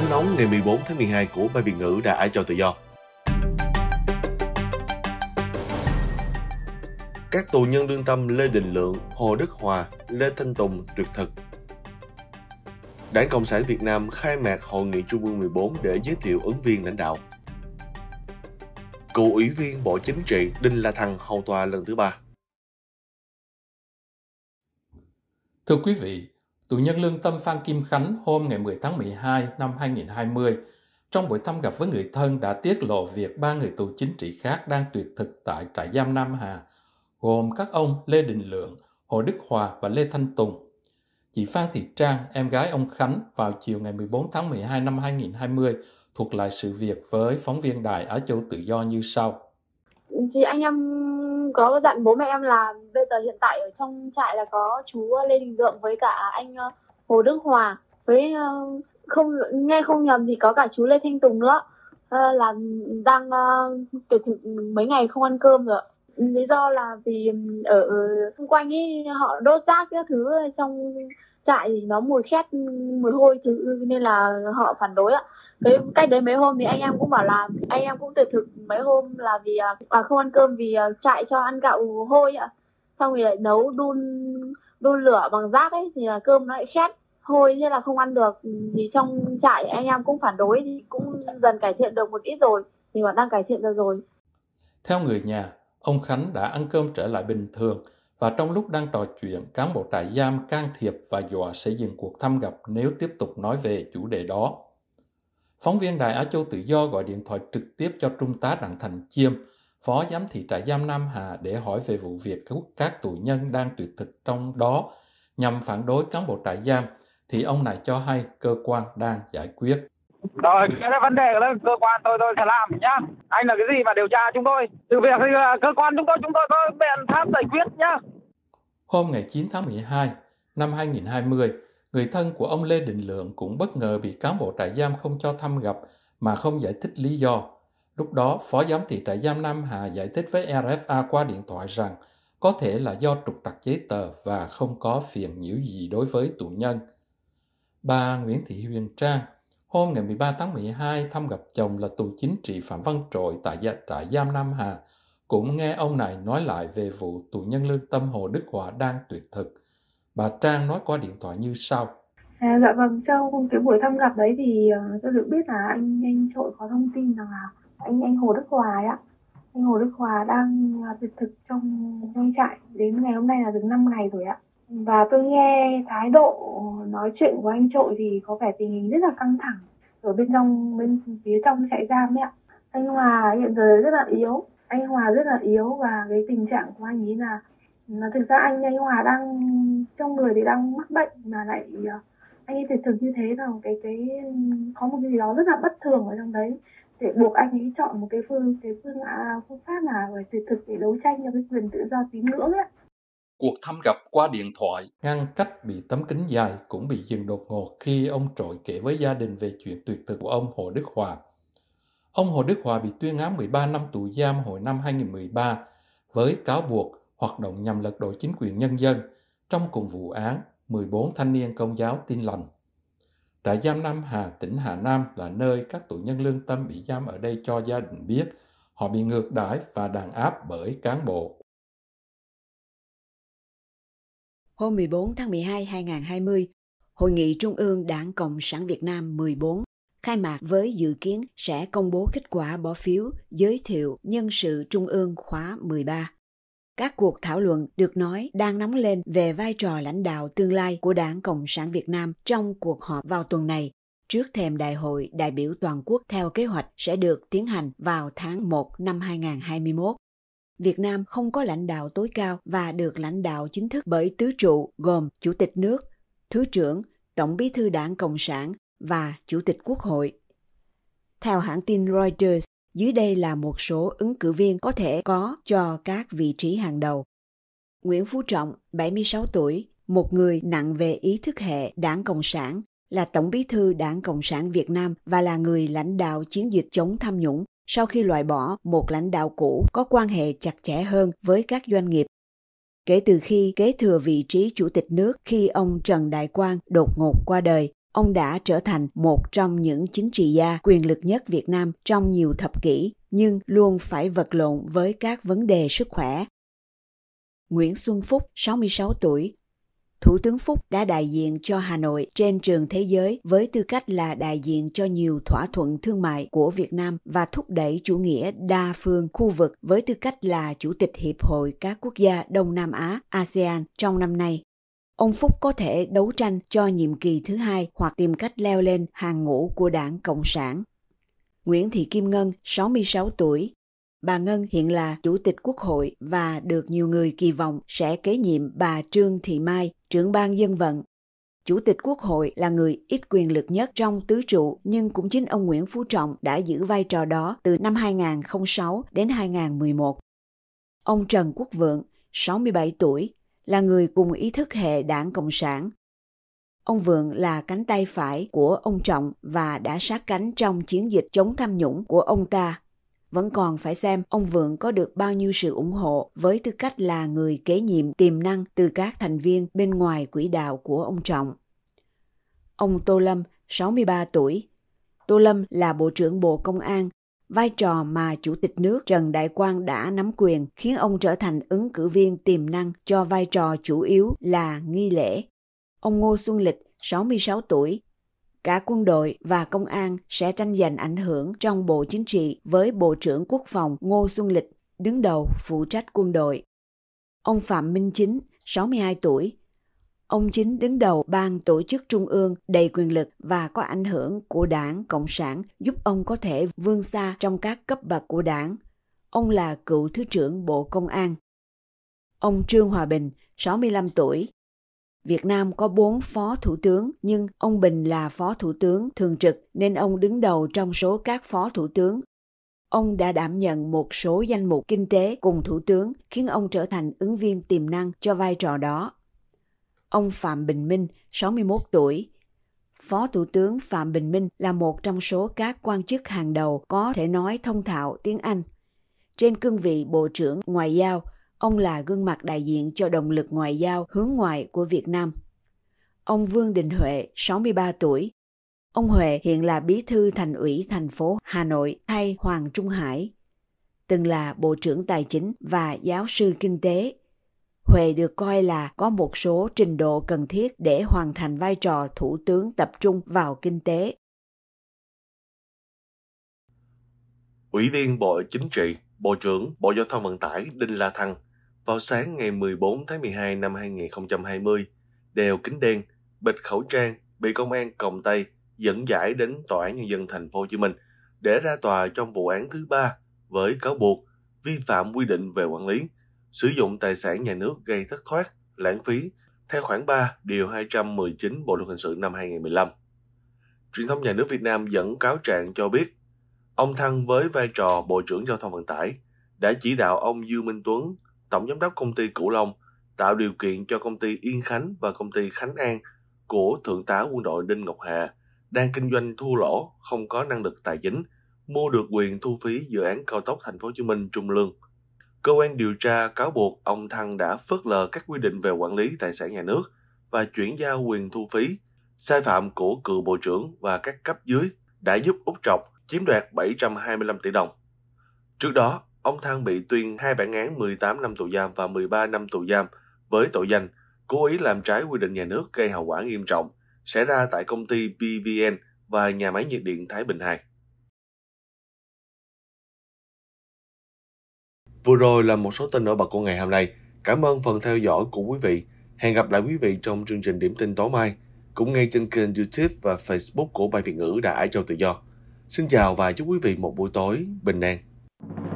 tin nóng ngày 14 tháng 12 của Ban Việt ngữ đã ái cho tự do. Các tù nhân đương tâm Lê Đình Lượng, Hồ Đức Hòa, Lê Thanh Tùng tuyệt thực. Đảng Cộng sản Việt Nam khai mạc Hội nghị Trung ương 14 để giới thiệu ứng viên lãnh đạo. Cựu ủy viên Bộ Chính trị Đinh La Thăng hầu tòa lần thứ ba. Thưa quý vị, Tù nhân lương tâm Phan Kim Khánh hôm ngày 10 tháng 12 năm 2020, trong buổi thăm gặp với người thân đã tiết lộ việc ba người tù chính trị khác đang tuyệt thực tại trại giam Nam Hà, gồm các ông Lê Đình Lượng, Hồ Đức Hòa và Lê Thanh Tùng. Chị Phan Thị Trang, em gái ông Khánh, vào chiều ngày 14 tháng 12 năm 2020, thuộc lại sự việc với phóng viên đài ở Châu Tự Do như sau. Chị anh em có dặn bố mẹ em là bây giờ hiện tại ở trong trại là có chú Lê Đình Dượng với cả anh ờ, Hồ Đức Hòa với ờ, không nghe không nhầm thì có cả chú Lê Thanh Tùng nữa ờ, là đang tuyệt thực mấy ngày không ăn cơm rồi lý do là vì ở ừ, ừ, xung quanh ấy họ đốt rác các thứ trong trại thì nó mùi khét mùi hôi thứ nên là họ phản đối ạ cái cách đấy mấy hôm thì anh em cũng bảo là anh em cũng tự thực mấy hôm là vì à, à không ăn cơm vì trại à, cho ăn gạo hôi ạ xong thì lại nấu đun đun lửa bằng rác ấy thì là cơm nó lại khét hôi nên là không ăn được thì trong trại anh em cũng phản đối thì cũng dần cải thiện được một ít rồi thì họ đang cải thiện được rồi theo người nhà ông Khánh đã ăn cơm trở lại bình thường và trong lúc đang trò chuyện, cán bộ trại giam can thiệp và dọa sẽ dừng cuộc thăm gặp nếu tiếp tục nói về chủ đề đó. Phóng viên Đài Á Châu Tự Do gọi điện thoại trực tiếp cho Trung tá Đặng Thành Chiêm, Phó Giám thị trại giam Nam Hà để hỏi về vụ việc các tù nhân đang tuyệt thực trong đó nhằm phản đối cán bộ trại giam, thì ông này cho hay cơ quan đang giải quyết. Rồi, cái vấn đề là cơ quan tôi tôi sẽ làm nhá. Anh là cái gì mà điều tra chúng tôi? Từ việc thì à, cơ quan chúng tôi chúng tôi có biện pháp giải quyết nhá. Hôm ngày 9 tháng 12 năm 2020, người thân của ông Lê Đình Lượng cũng bất ngờ bị cán bộ trại giam không cho thăm gặp mà không giải thích lý do. Lúc đó, Phó Giám thị trại giam Nam Hà giải thích với RFA qua điện thoại rằng có thể là do trục trặc giấy tờ và không có phiền nhiễu gì đối với tù nhân. Bà Nguyễn Thị Huyền Trang, Hôm ngày 13 tháng 12, thăm gặp chồng là tù chính trị Phạm Văn Trội tại gia trại giam Nam Hà, cũng nghe ông này nói lại về vụ tù nhân lương tâm Hồ Đức Hòa đang tuyệt thực. Bà Trang nói qua điện thoại như sau. À, dạ vâng, sau cái buổi thăm gặp đấy thì ờ, tôi được biết là anh anh Trội có thông tin rằng là anh anh Hồ Đức Hòa ấy ạ. Anh Hồ Đức Hòa đang ờ, tuyệt thực trong trong trại đến ngày hôm nay là được 5 ngày rồi ạ. Và tôi nghe thái độ nói chuyện của anh trội thì có vẻ tình hình rất là căng thẳng ở bên trong bên phía trong chạy giam ấy ạ anh hòa hiện giờ rất là yếu anh hòa rất là yếu và cái tình trạng của anh ấy là là thực ra anh anh hòa đang trong người thì đang mắc bệnh mà lại ờ, anh ấy tuyệt thực như thế là cái cái có một cái gì đó rất là bất thường ở trong đấy để buộc anh ấy chọn một cái phương cái phương à, phương pháp là phải tuyệt thực để đấu tranh cho cái quyền tự do tín ngưỡng ấy Cuộc thăm gặp qua điện thoại ngăn cách bị tấm kính dài cũng bị dừng đột ngột khi ông trội kể với gia đình về chuyện tuyệt thực của ông Hồ Đức Hòa. Ông Hồ Đức Hòa bị tuyên án 13 năm tù giam hồi năm 2013 với cáo buộc hoạt động nhằm lật đổ chính quyền nhân dân trong cùng vụ án 14 thanh niên công giáo tin lành. Trại giam Nam Hà, tỉnh Hà Nam là nơi các tù nhân lương tâm bị giam ở đây cho gia đình biết họ bị ngược đãi và đàn áp bởi cán bộ hôm 14 tháng 12 2020, Hội nghị Trung ương Đảng Cộng sản Việt Nam 14 khai mạc với dự kiến sẽ công bố kết quả bỏ phiếu giới thiệu nhân sự Trung ương khóa 13. Các cuộc thảo luận được nói đang nóng lên về vai trò lãnh đạo tương lai của Đảng Cộng sản Việt Nam trong cuộc họp vào tuần này, trước thềm Đại hội đại biểu toàn quốc theo kế hoạch sẽ được tiến hành vào tháng 1 năm 2021. Việt Nam không có lãnh đạo tối cao và được lãnh đạo chính thức bởi tứ trụ gồm Chủ tịch nước, Thứ trưởng, Tổng bí thư đảng Cộng sản và Chủ tịch Quốc hội. Theo hãng tin Reuters, dưới đây là một số ứng cử viên có thể có cho các vị trí hàng đầu. Nguyễn Phú Trọng, 76 tuổi, một người nặng về ý thức hệ đảng Cộng sản, là Tổng bí thư đảng Cộng sản Việt Nam và là người lãnh đạo chiến dịch chống tham nhũng sau khi loại bỏ một lãnh đạo cũ có quan hệ chặt chẽ hơn với các doanh nghiệp. Kể từ khi kế thừa vị trí chủ tịch nước khi ông Trần Đại Quang đột ngột qua đời, ông đã trở thành một trong những chính trị gia quyền lực nhất Việt Nam trong nhiều thập kỷ, nhưng luôn phải vật lộn với các vấn đề sức khỏe. Nguyễn Xuân Phúc, 66 tuổi, Thủ tướng Phúc đã đại diện cho Hà Nội trên trường thế giới với tư cách là đại diện cho nhiều thỏa thuận thương mại của Việt Nam và thúc đẩy chủ nghĩa đa phương khu vực với tư cách là Chủ tịch Hiệp hội các quốc gia Đông Nam Á ASEAN trong năm nay. Ông Phúc có thể đấu tranh cho nhiệm kỳ thứ hai hoặc tìm cách leo lên hàng ngũ của đảng Cộng sản. Nguyễn Thị Kim Ngân, 66 tuổi, Bà Ngân hiện là Chủ tịch Quốc hội và được nhiều người kỳ vọng sẽ kế nhiệm bà Trương Thị Mai, trưởng ban dân vận. Chủ tịch Quốc hội là người ít quyền lực nhất trong tứ trụ, nhưng cũng chính ông Nguyễn Phú Trọng đã giữ vai trò đó từ năm 2006 đến 2011. Ông Trần Quốc Vượng, 67 tuổi, là người cùng ý thức hệ đảng Cộng sản. Ông Vượng là cánh tay phải của ông Trọng và đã sát cánh trong chiến dịch chống tham nhũng của ông ta vẫn còn phải xem ông Vượng có được bao nhiêu sự ủng hộ với tư cách là người kế nhiệm tiềm năng từ các thành viên bên ngoài quỹ đạo của ông Trọng. Ông Tô Lâm, 63 tuổi. Tô Lâm là Bộ trưởng Bộ Công an, vai trò mà Chủ tịch nước Trần Đại Quang đã nắm quyền khiến ông trở thành ứng cử viên tiềm năng cho vai trò chủ yếu là nghi lễ. Ông Ngô Xuân Lịch, 66 tuổi, cả quân đội và công an sẽ tranh giành ảnh hưởng trong Bộ Chính trị với Bộ trưởng Quốc phòng Ngô Xuân Lịch, đứng đầu phụ trách quân đội. Ông Phạm Minh Chính, 62 tuổi, Ông chính đứng đầu ban tổ chức trung ương đầy quyền lực và có ảnh hưởng của đảng Cộng sản giúp ông có thể vươn xa trong các cấp bậc của đảng. Ông là cựu Thứ trưởng Bộ Công an. Ông Trương Hòa Bình, 65 tuổi, Việt Nam có bốn phó thủ tướng, nhưng ông Bình là phó thủ tướng thường trực nên ông đứng đầu trong số các phó thủ tướng. Ông đã đảm nhận một số danh mục kinh tế cùng thủ tướng, khiến ông trở thành ứng viên tiềm năng cho vai trò đó. Ông Phạm Bình Minh, 61 tuổi, Phó Thủ tướng Phạm Bình Minh là một trong số các quan chức hàng đầu có thể nói thông thạo tiếng Anh. Trên cương vị Bộ trưởng Ngoại giao, Ông là gương mặt đại diện cho động lực ngoại giao hướng ngoại của Việt Nam. Ông Vương Đình Huệ, 63 tuổi. Ông Huệ hiện là bí thư thành ủy thành phố Hà Nội thay Hoàng Trung Hải, từng là Bộ trưởng Tài chính và giáo sư kinh tế. Huệ được coi là có một số trình độ cần thiết để hoàn thành vai trò thủ tướng tập trung vào kinh tế. Ủy viên Bộ Chính trị, Bộ trưởng Bộ Giao thông Vận tải Đinh La Thăng vào sáng ngày 14 tháng 12 năm 2020, đeo kính đen, bịt khẩu trang, bị công an còng tay dẫn giải đến tòa án nhân dân thành phố Hồ Chí Minh để ra tòa trong vụ án thứ ba với cáo buộc vi phạm quy định về quản lý, sử dụng tài sản nhà nước gây thất thoát, lãng phí theo khoản 3 điều 219 Bộ luật hình sự năm 2015. Truyền thông nhà nước Việt Nam dẫn cáo trạng cho biết, ông Thăng với vai trò Bộ trưởng Giao thông Vận tải đã chỉ đạo ông Dương Minh Tuấn tổng giám đốc công ty Cửu Long, tạo điều kiện cho công ty Yên Khánh và công ty Khánh An của Thượng tá quân đội Đinh Ngọc Hà đang kinh doanh thua lỗ, không có năng lực tài chính, mua được quyền thu phí dự án cao tốc Thành phố Hồ Chí Minh Trung Lương. Cơ quan điều tra cáo buộc ông Thăng đã phớt lờ các quy định về quản lý tài sản nhà nước và chuyển giao quyền thu phí, sai phạm của cựu bộ trưởng và các cấp dưới đã giúp Úc Trọc chiếm đoạt 725 tỷ đồng. Trước đó, ông Thăng bị tuyên hai bản án 18 năm tù giam và 13 năm tù giam với tội danh cố ý làm trái quy định nhà nước gây hậu quả nghiêm trọng xảy ra tại công ty PVN và nhà máy nhiệt điện Thái Bình II. Vừa rồi là một số tin nổi bật của ngày hôm nay. Cảm ơn phần theo dõi của quý vị. Hẹn gặp lại quý vị trong chương trình Điểm tin tối mai, cũng ngay trên kênh YouTube và Facebook của Bài Việt ngữ Đại Châu Tự Do. Xin chào và chúc quý vị một buổi tối bình an.